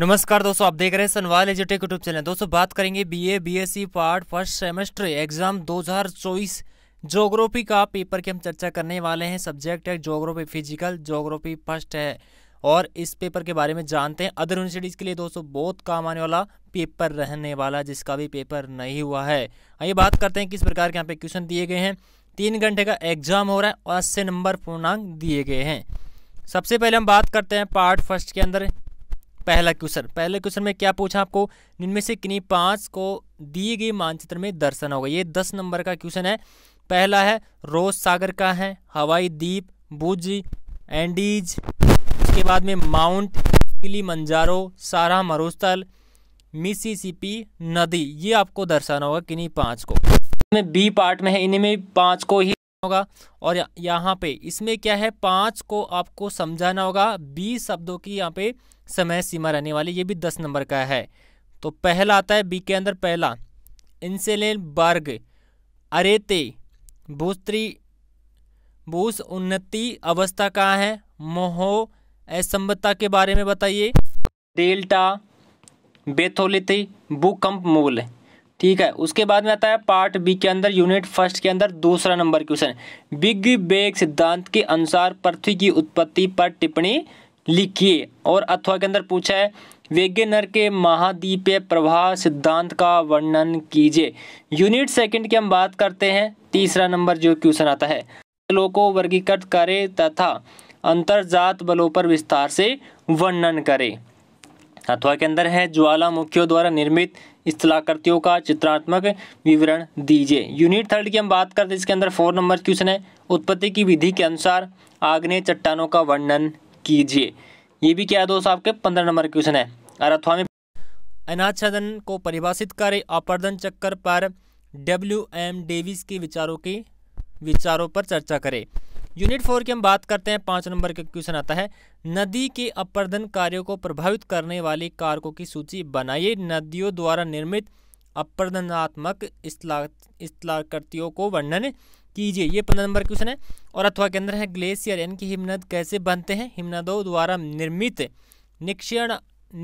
नमस्कार दोस्तों आप देख रहे हैं सनवाल एजुटेक यूट्यूब चैनल दोस्तों बात करेंगे BA BSc e part first semester exam 2024 geography का पेपर की हम चर्चा करने वाले हैं सब्जेक्ट है ज्योग्राफी फिजिकल ज्योग्राफी फर्स्ट है और इस पेपर के बारे में जानते हैं अदर यूनिवर्सिटीज़ के लिए दोस्तों बहुत काम आने वाला पेपर रहने वाला जिसका भी पेपर नहीं हुआ है आइए बात करते हैं किस प्रकार के यहाँ पे क्वेश्चन दिए गए हैं तीन घंटे का एग्जाम हो रहा है और अस्सी नंबर पूर्णांक दिए गए हैं सबसे पहले हम बात करते हैं पार्ट फर्स्ट के अंदर पहला क्वेश्चन पहले क्वेश्चन में क्या पूछा आपको इनमें से किन्हीं पांच को दिए गए मानचित्र में दर्शन होगा ये दस नंबर का क्वेश्चन है पहला है रोज सागर का है हवाई द्वीप बुज एंडीज उसके बाद में माउंट मंजारो सारा मरुस्थल मिसिसिपी नदी ये आपको दर्शाना होगा किन्हीं पांच को में बी पार्ट में है इनमें पांच को ही होगा और यहाँ पे इसमें क्या है पाँच को आपको समझाना होगा बीस शब्दों की यहाँ पे समय सीमा रहने वाली ये भी दस नंबर का है तो पहला आता है बी के अंदर पहला इंसेलिन बर्ग अरेते भूस्त्री भूस उन्नति अवस्था कहाँ है मोहो असंभता के बारे में बताइए डेल्टा बेथोलिथी भूकंप मूल ठीक है उसके बाद में आता है पार्ट बी के अंदर यूनिट फर्स्ट के अंदर दूसरा नंबर क्वेश्चन बिग बेग सिद्धांत के अनुसार पृथ्वी की उत्पत्ति पर टिप्पणी लिखिए और अथवा के अंदर पूछा है वेगेनर के महाद्वीप प्रवाह सिद्धांत का वर्णन कीजिए यूनिट सेकंड की हम बात करते हैं तीसरा नंबर जो क्वेश्चन आता है बलों को वर्गीकृत करें तथा अंतर्जात बलों पर विस्तार से वर्णन करें हथुआ के अंदर है ज्वालामुखियों द्वारा निर्मित स्थलाकृतियों का चित्रात्मक विवरण दीजिए यूनिट थर्ड की हम बात करते हैं इसके अंदर फोर नंबर क्वेश्चन है उत्पत्ति की विधि के अनुसार आग्नेय चट्टानों का वर्णन कीजिए ये भी क्या है दोस्त आपके पंद्रह नंबर क्वेश्चन है अरथवा में अनाच्छादन को परिभाषित करें अपर्दन चक्कर पर डब्ल्यू एम डेविस के विचारों के विचारों पर चर्चा करें यूनिट फोर की हम बात करते हैं पांच नंबर का क्वेश्चन आता है नदी के अपर्दन कार्यों को प्रभावित करने वाले कारकों की सूची बनाइए नदियों द्वारा निर्मित अपर्दनात्मक स्थलाकृतियों को वर्णन कीजिए ये पंद्रह नंबर क्वेश्चन है और अथवा के अंदर है ग्लेशियर यानी कि हिमनद कैसे बनते हैं हिमनदों द्वारा निर्मित निक्षेण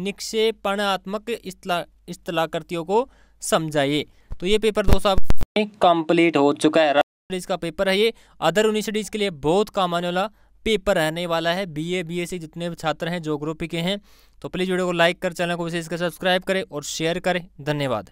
निक्षेपणात्मक स्थलाकृतियों को समझाइए तो ये पेपर दोस्तों आप कंप्लीट हो चुका है का पेपर है ये अदर यूनिवर्सिटीज़ के लिए बहुत काम आने वाला पेपर रहने वाला है B A B S C जितने छात्र हैं जोग्रोफी के हैं तो प्लीज़ वीडियो को लाइक कर चैनल को विशेष कर सब्सक्राइब करें और शेयर करें धन्यवाद